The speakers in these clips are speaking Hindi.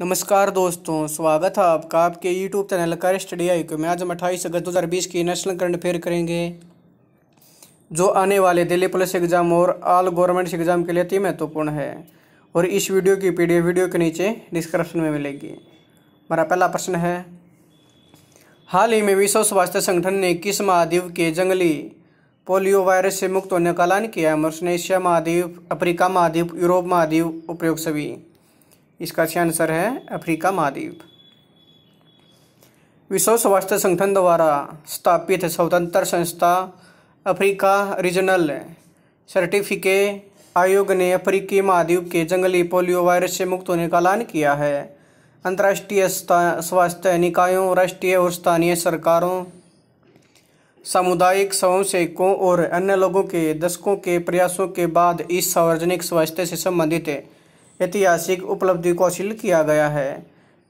नमस्कार दोस्तों स्वागत है आपका आपके यूट्यूब चैनल कर स्टडी आई को में आज हम अट्ठाईस अगस्त दो हज़ार बीस की नेशनल करंट अफेयर करेंगे जो आने वाले दिल्ली पुलिस एग्जाम और ऑल गवर्नमेंट एग्जाम के लिए अति महत्वपूर्ण है और इस वीडियो की पी वीडियो के नीचे डिस्क्रिप्शन में मिलेगी हमारा पहला प्रश्न है हाल ही में विश्व स्वास्थ्य संगठन ने किस महाद्वीप के जंगली पोलियो वायरस से मुक्त होने का ऐलान किया है उसने एशिया महाद्वीप अफ्रीका महाद्वीप यूरोप महाद्वीप उपयोग सभी इसका अच्छा आंसर है अफ्रीका महाद्वीप विश्व स्वास्थ्य संगठन द्वारा स्थापित स्वतंत्र संस्था अफ्रीका रीजनल सर्टिफिके आयोग ने अफ्रीकी महाद्वीप के जंगली पोलियो वायरस से मुक्त होने का ऐलान किया है अंतर्राष्ट्रीय स्वास्थ्य निकायों राष्ट्रीय और स्थानीय सरकारों सामुदायिक स्वयंसेवकों और अन्य लोगों के दशकों के प्रयासों के बाद इस सार्वजनिक स्वास्थ्य से संबंधित ऐतिहासिक उपलब्धि को हासिल किया गया है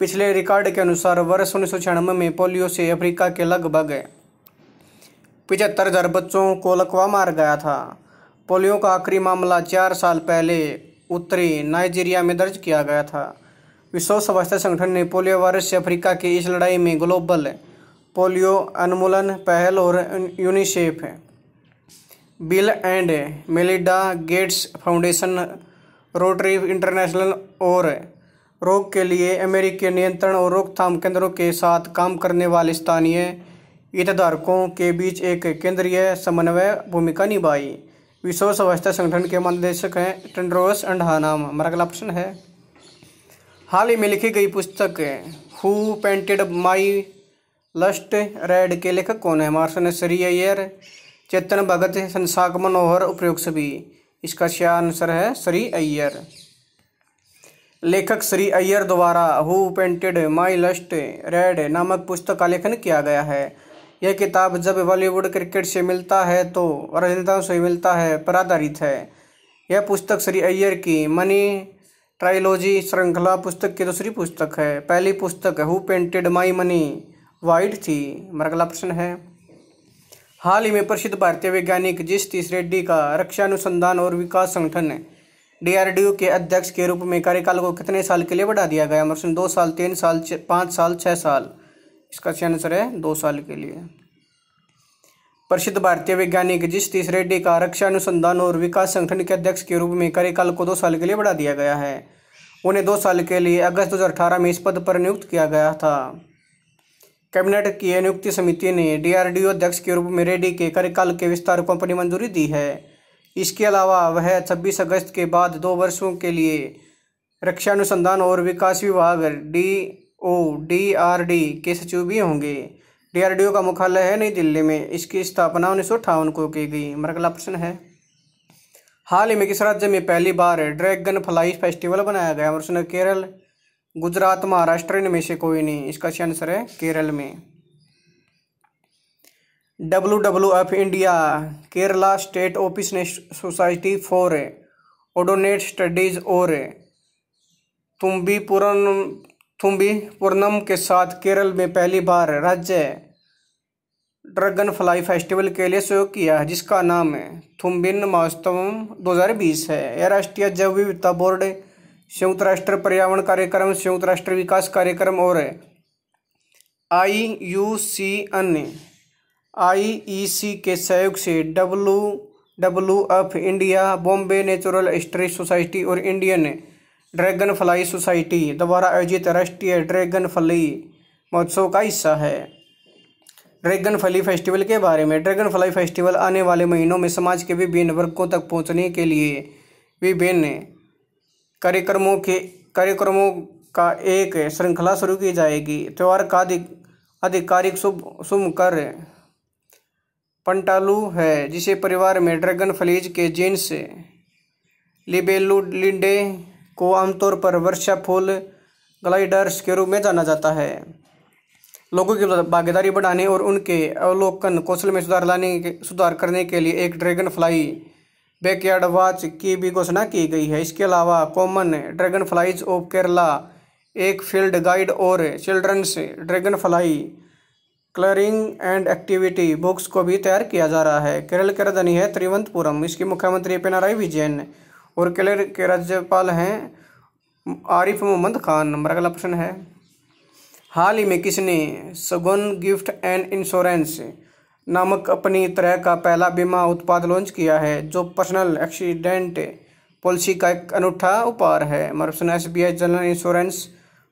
पिछले रिकॉर्ड के अनुसार वर्ष उन्नीस में पोलियो से अफ्रीका के लगभग पिचहत्तर हज़ार बच्चों को लकवा मार गया था पोलियो का आखिरी मामला चार साल पहले उत्तरी नाइजीरिया में दर्ज किया गया था विश्व स्वास्थ्य संगठन ने पोलियो वायरस से अफ्रीका की इस लड़ाई में ग्लोबल पोलियो उन्मूलन पहल और UNICEF Bill and Melinda Gates Foundation Rotary International और रोग के लिए अमेरिकी नियंत्रण और रोकथाम केंद्रों के साथ काम करने वाले स्थानीय हितधारकों के बीच एक केंद्रीय समन्वय भूमिका निभाई विश्व स्वास्थ्य संगठन के महानिदेशक हैं टेंड्रोस अंडहानाम हमारा अगला ऑप्शन है हाल ही में लिखी गई पुस्तक who painted my lust red के लेखक कौन है मार्सन सरियर चेतन भगत संसागमन मनोहर उपयोग सभी इसका सही आंसर है श्री अय्यर लेखक श्री अय्यर द्वारा who painted my lust red नामक पुस्तक का लेखन किया गया है यह किताब जब बॉलीवुड क्रिकेट से मिलता है तो राजनेताओं से मिलता है पर आधारित है यह पुस्तक श्री अय्यर की मनी ट्राइलॉजी श्रृंखला पुस्तक की दूसरी पुस्तक है पहली पुस्तक who painted my money white थी मेरा अगला प्रश्न है हाल ही में प्रसिद्ध भारतीय वैज्ञानिक जस्टिस रेड्डी का रक्षा अनुसंधान और विकास संगठन ने डीआरडीओ के अध्यक्ष के रूप में कार्यकाल को कितने साल के लिए बढ़ा दिया गया मर्सन दो साल तीन साल पाँच साल छः साल इसका सही आंसर है दो साल के लिए प्रसिद्ध भारतीय वैज्ञानिक तीस रेड्डी का रक्षा अनुसंधान और विकास संगठन के अध्यक्ष के रूप में कार्यकाल को दो साल के लिए बढ़ा दिया गया है उन्हें दो साल के लिए अगस्त 2018 में इस पद पर नियुक्त किया गया था कैबिनेट की नियुक्ति समिति ने डीआरडीओ अध्यक्ष के रूप में रेड्डी के कार्यकाल के विस्तार को अपनी मंजूरी दी है इसके अलावा वह 26 अगस्त के बाद दो वर्षों के लिए रक्षा अनुसंधान और विकास विभाग D O D R D के सचिव भी होंगे डीआरडीओ का मुख्यालय है नई दिल्ली में इसकी स्थापना उन्नीस को की गई मेरा अगला प्रश्न है हाल ही में किस राज्य में पहली बार ड्रैगन फ्लाई फेस्टिवल बनाया गया प्रश्न केरल गुजरात महाराष्ट्र इनमें से कोई नहीं इसका सही आंसर है केरल में W W F India Kerala state office ने सोसाइटी फॉर ओडोनेट स्टडीज और तुम्बी पूर्ण पूर्णम के साथ केरल में पहली बार राज्य ड्रैगन फ्लाई फेस्टिवल के लिए सहयोग किया है जिसका नाम है थुम्बिन महोत्सव 2020 है यह राष्ट्रीय जैव विविधता बोर्ड संयुक्त राष्ट्र पर्यावरण कार्यक्रम संयुक्त राष्ट्र विकास कार्यक्रम और आई यू सी एन आई ई सी के सहयोग से W W F India Bombay natural history society और इंडियन ड्रैगन फ्लाई सोसाइटी द्वारा आयोजित राष्ट्रीय ड्रैगन फ्लाई महोत्सव का हिस्सा है ड्रैगन फ्लाई फेस्टिवल के बारे में ड्रैगन फ्लाई फेस्टिवल आने वाले महीनों में समाज के विभिन्न वर्गों तक पहुंचने के लिए विभिन्न कार्यक्रमों के कार्यक्रमों का एक श्रृंखला शुरू की जाएगी त्यौहार का अधिक आधिकारिक शुभ शुभ कर पंटालू है जिसे परिवार में ड्रैगन फ्लीज के जीन्स लिंडे को आमतौर पर वर्षा फूल ग्लाइडर्स के रूप में जाना जाता है लोगों की भागीदारी बढ़ाने और उनके अवलोकन कौशल में सुधार लाने के सुधार करने के लिए एक ड्रैगन फ्लाई बैकयार्ड वॉच की भी घोषणा की गई है इसके अलावा common dragonflies of Kerala एक फील्ड गाइड और children's dragonfly colouring and activity books को भी तैयार किया जा रहा है केरल की राजधानी है त्रिवंतपुरम इसकी मुख्यमंत्री पिनाराई विजयन और केरल के राज्यपाल हैं आरिफ मोहम्मद खान नंबर अगला प्रश्न है हाल ही में किसने सगुन गिफ्ट एंड इंश्योरेंस नामक अपनी तरह का पहला बीमा उत्पाद लॉन्च किया है जो पर्सनल एक्सीडेंट पॉलिसी का एक अनूठा उपहार है मरसन S B I general insurance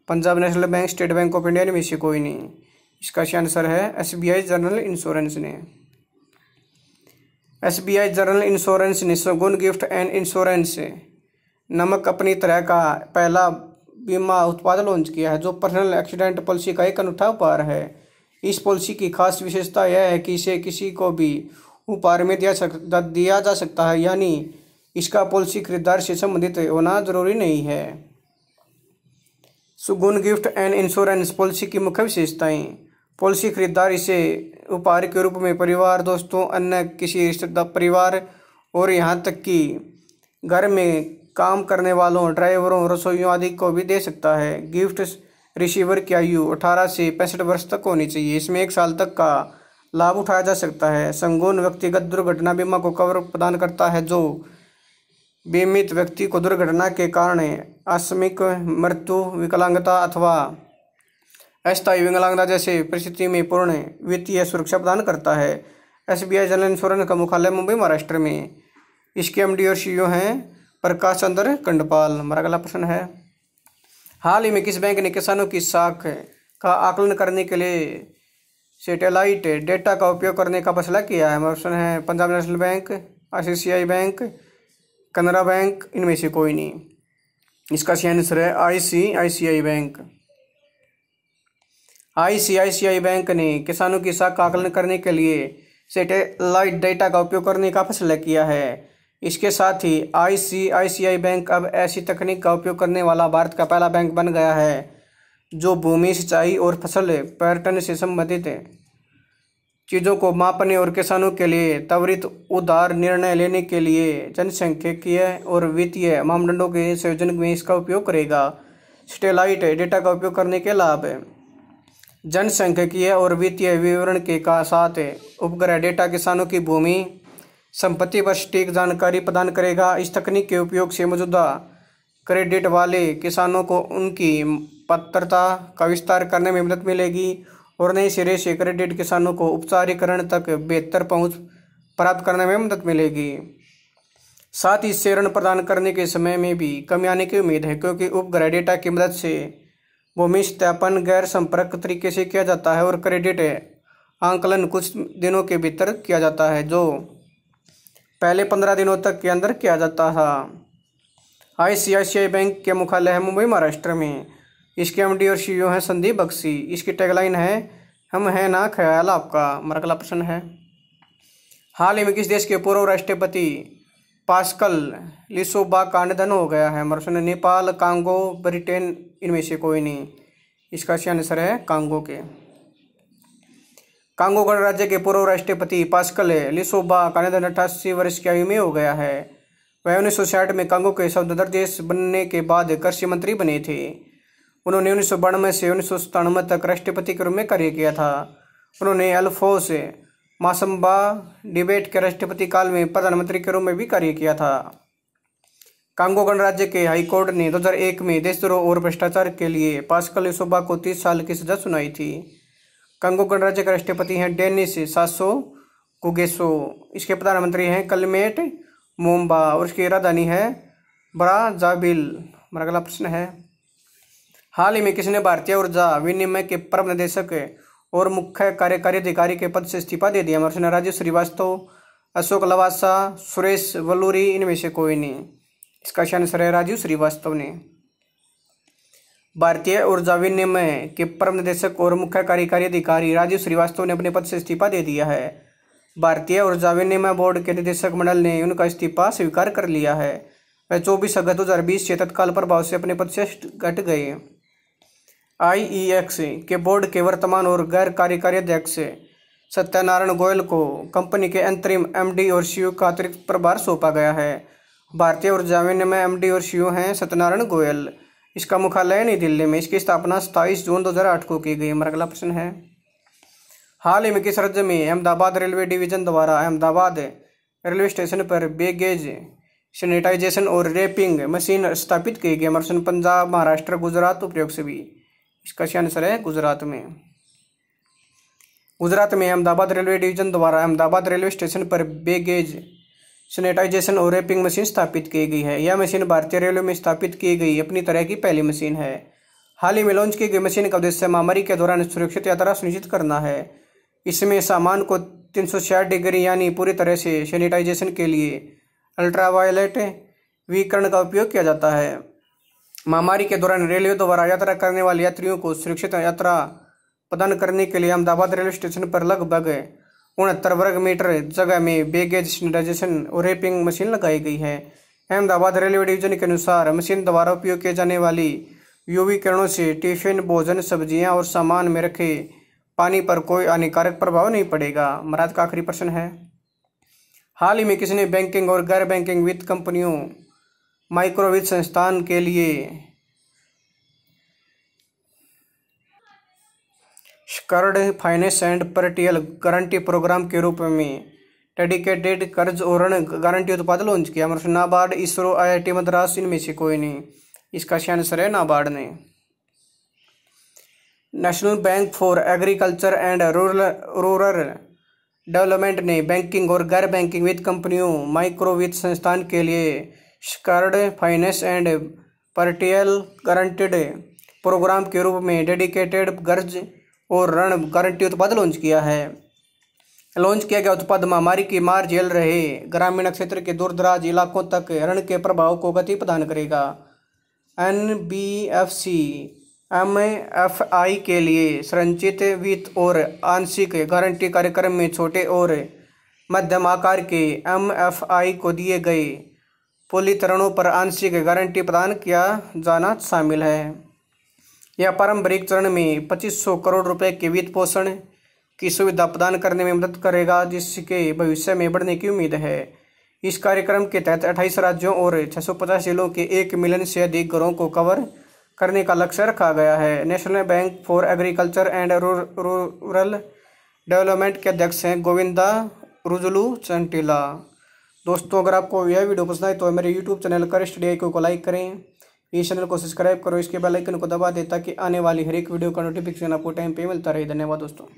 Punjab national bank state bank of India ने से कोई नहीं इसका सही आंसर है S B I general insurance ने S B I general insurance ने सगुन गिफ्ट एंड इंश्योरेंस नमक अपनी तरह का पहला बीमा उत्पाद लॉन्च किया है जो पर्सनल एक्सीडेंट पॉलिसी का एक अनूठा उपहार है इस पॉलिसी की खास विशेषता यह है कि इसे किसी को भी उपहार में दिया सकता दिया जा सकता है यानी इसका पॉलिसी खरीदार से संबंधित होना जरूरी नहीं है Shagun gift and insurance policy की मुख्य विशेषताएं पॉलिसी खरीदार इसे उपहार के रूप में परिवार दोस्तों अन्य किसी रिश्तेदार परिवार और यहाँ तक कि घर में काम करने वालों ड्राइवरों रसोइयों आदि को भी दे सकता है गिफ्ट रिसीवर की आयु 18 से पैंसठ वर्ष तक होनी चाहिए इसमें एक साल तक का लाभ उठाया जा सकता है संगोन व्यक्तिगत दुर्घटना बीमा को कवर प्रदान करता है जो बीमित व्यक्ति को दुर्घटना के कारण आसमिक मृत्यु विकलांगता अथवा अस्थायी विकलांगता जैसे परिस्थिति में पूर्ण वित्तीय सुरक्षा प्रदान करता है S B I general insurance का मुख्यालय मुंबई महाराष्ट्र में इसके एम डी और सी ओ हैं प्रकाश चंद्र कंडपाल हमारा अगला प्रश्न है हाल ही में किस बैंक ने किसानों की साख का आकलन करने के लिए सेटेलाइट डेटा का उपयोग करने का फैसला किया है ऑप्शन है Punjab national bank I bank Canara bank इनमें से कोई नहीं इसका सही आंसर है आईसीआईसीआई बैंक आईसीआईसीआई बैंक ने किसानों की साख का आकलन करने के लिए सेटेलाइट डेटा का उपयोग करने का फैसला किया है इसके साथ ही आईसीआईसीआई बैंक अब ऐसी तकनीक का उपयोग करने वाला भारत का पहला बैंक बन गया है जो भूमि सिंचाई और फसल पर्यटन से संबंधित चीज़ों को मापने और किसानों के लिए त्वरित उदार निर्णय लेने के लिए जनसंख्यकीय और वित्तीय मापदंडों के संयोजन में इसका उपयोग करेगा स्टेलाइट डेटा का उपयोग करने के लाभ जनसंख्यकीय और वित्तीय विवरण के का साथ उपग्रह डेटा किसानों की भूमि संपत्ति पर सटीक जानकारी प्रदान करेगा इस तकनीक के उपयोग से मौजूदा क्रेडिट वाले किसानों को उनकी पात्रता का विस्तार करने में मदद मिलेगी और नए सिरे से क्रेडिट किसानों को उपचारीकरण तक बेहतर पहुंच प्राप्त करने में मदद मिलेगी साथ ही इससे ऋण प्रदान करने के समय में भी कमी आने की उम्मीद है क्योंकि उपग्रह डेटा की मदद से भूमि सत्यापन गैर संपर्क तरीके से किया जाता है और क्रेडिट आंकलन कुछ दिनों के भीतर किया जाता है जो पहले पंद्रह दिनों तक के अंदर किया जाता था आईसीआईसीआई बैंक के मुख्यालय है मुंबई महाराष्ट्र में इसके एमडी और सीईओ हैं संदीप बख्शी इसकी टैगलाइन है हम हैं ना ख्याल आपका हमारा अगला प्रश्न है हाल ही में किस देश के पूर्व राष्ट्रपति पास्कल लिसोबा का निधन हो गया है हमारा प्रश्न नेपाल कांगो ब्रिटेन इनमें से कोई नहीं इसका सही आंसर है कांगो के कांगो राज्य के पूर्व राष्ट्रपति पास्कल लिसोबा निधन अट्ठासी वर्ष की आयु में हो गया है वह उन्नीस में कांगो के स्वतंत्र देश बनने के बाद कृषि मंत्री बने थे उन्होंने उन्नीस से उन्नीस तक राष्ट्रपति के रूप में कार्य किया था उन्होंने अल्फोस मासम्बा डिबेट के राष्ट्रपति काल में प्रधानमंत्री के रूप में भी कार्य किया था कांगो गणराज्य के हाईकोर्ट ने 2001 में देशद्रोह और भ्रष्टाचार के लिए पास्कल शोभा को 30 साल की सजा सुनाई थी कंगो गणराज्य के राष्ट्रपति हैं डेनिस सासो कुगेसो इसके प्रधानमंत्री हैं कलमेट मोम्बा और इसकी राजधानी है ब्राजाबिल हमारा अगला प्रश्न है हाल ही में किसने भारतीय ऊर्जा विनिमय के परम निदेशक और मुख्य कार्यकारी अधिकारी के पद से इस्तीफा दे दिया हमारे राजीव श्रीवास्तव अशोक लवासा सुरेश वलूरी इनमें से कोई नहीं इसका आंसर है राजीव श्रीवास्तव ने भारतीय ऊर्जा विनिमय के परम निदेशक और मुख्य कार्यकारी अधिकारी राजीव श्रीवास्तव ने अपने पद से इस्तीफा दे दिया है भारतीय ऊर्जा विनिमय बोर्ड के निदेशक मंडल ने उनका इस्तीफा स्वीकार कर लिया है वह चौबीस अगस्त दो हज़ार बीस से तत्काल प्रभाव से अपने पद से घट गए आई के बोर्ड के वर्तमान और गैर कार्यकारी अध्यक्ष सत्यनारायण गोयल को कंपनी के अंतरिम एमडी और सीईओ का अतिरिक्त प्रभार सौंपा गया है भारतीय ऊर्जा विनिमय एमडी और सीईओ हैं सत्यनारायण गोयल इसका मुख्यालय नई दिल्ली में इसकी स्थापना सताईस जून आठ को की गई हमारा अगला प्रश्न है हाल ही में किस राज्य में अहमदाबाद रेलवे डिवीजन द्वारा अहमदाबाद रेलवे स्टेशन पर बेगेज सैनिटाइजेशन और रेपिंग मशीन स्थापित की गई हमारा पंजाब महाराष्ट्र गुजरात उपयोग से भी इसका सही आंसर है गुजरात में गुजरात में अहमदाबाद रेलवे डिवीजन द्वारा अहमदाबाद रेलवे स्टेशन पर बेगेज सैनिटाइजेशन और रैपिंग मशीन स्थापित की गई है यह मशीन भारतीय रेलवे में स्थापित की गई अपनी तरह की पहली मशीन है हाल ही में लॉन्च की गई मशीन का उद्देश्य महामारी के दौरान सुरक्षित यात्रा सुनिश्चित करना है इसमें सामान को तीन डिग्री यानी पूरी तरह से सैनिटाइजेशन के लिए अल्ट्रावायलेट वीकरण का उपयोग किया जाता है महामारी के दौरान रेलवे द्वारा यात्रा करने वाले यात्रियों को सुरक्षित यात्रा प्रदान करने के लिए अहमदाबाद रेलवे स्टेशन पर लगभग उनहत्तर वर्ग मीटर जगह में बेगेज सैनिटाइजेशन और रेपिंग मशीन लगाई गई है अहमदाबाद रेलवे डिवीजन के अनुसार मशीन द्वारा उपयोग किए जाने वाली यूवी किरणों से टिफिन भोजन सब्जियां और सामान में रखे पानी पर कोई हानिकारक प्रभाव नहीं पड़ेगा महाराज का आखिरी प्रश्न है हाल ही में किसी ने बैंकिंग और गैर बैंकिंग वित्त कंपनियों माइक्रोवित्त संस्थान के लिए secured finance and partial guarantee programme के रूप में डेडिकेटेड कर्ज और ऋण गारंटी उत्पाद लॉन्च किया मतलब नाबार्ड इसरो आईआईटी मद्रास इनमें से कोई नहीं इसका सही आंसर है नाबार्ड ने national bank for agriculture and rural rural development ने बैंकिंग और गैर बैंकिंग वित्त कंपनियों माइक्रो वित्त संस्थान के लिए secured finance and partial guaranteed programme के रूप में डेडिकेटेड कर्ज और रण गारंटी उत्पाद लॉन्च किया है लॉन्च किया गया उत्पाद महामारी की मार झेल रहे ग्रामीण क्षेत्र के दूरदराज इलाकों तक ऋण के प्रभाव को गति प्रदान करेगा N B F C M F I के लिए संरचित वित्त और आंशिक गारंटी कार्यक्रम में छोटे और मध्यम आकार के एम एफ आई को दिए गए पुलित रणों पर आंशिक गारंटी प्रदान किया जाना शामिल है यह पारंपरिक चरण में 2500 करोड़ रुपए के वित्त पोषण की सुविधा प्रदान करने में मदद करेगा जिसके भविष्य में बढ़ने की उम्मीद है इस कार्यक्रम के तहत अट्ठाईस राज्यों और 650 जिलों के एक मिलियन से अधिक घरों को कवर करने का लक्ष्य रखा गया है national bank for agriculture and rural development के अध्यक्ष हैं गोविंदा रुजलू चंटीला दोस्तों अगर आपको यह वीडियो पसंद आए तो मेरे यूट्यूब चैनल कर स्टडी को लाइक करें ये चैनल को सब्सक्राइब करो इसके बेल आइकन को दबा दे ताकि आने वाली हर एक वीडियो का नोटिफिकेशन आपको टाइम पे मिलता रहे धन्यवाद दोस्तों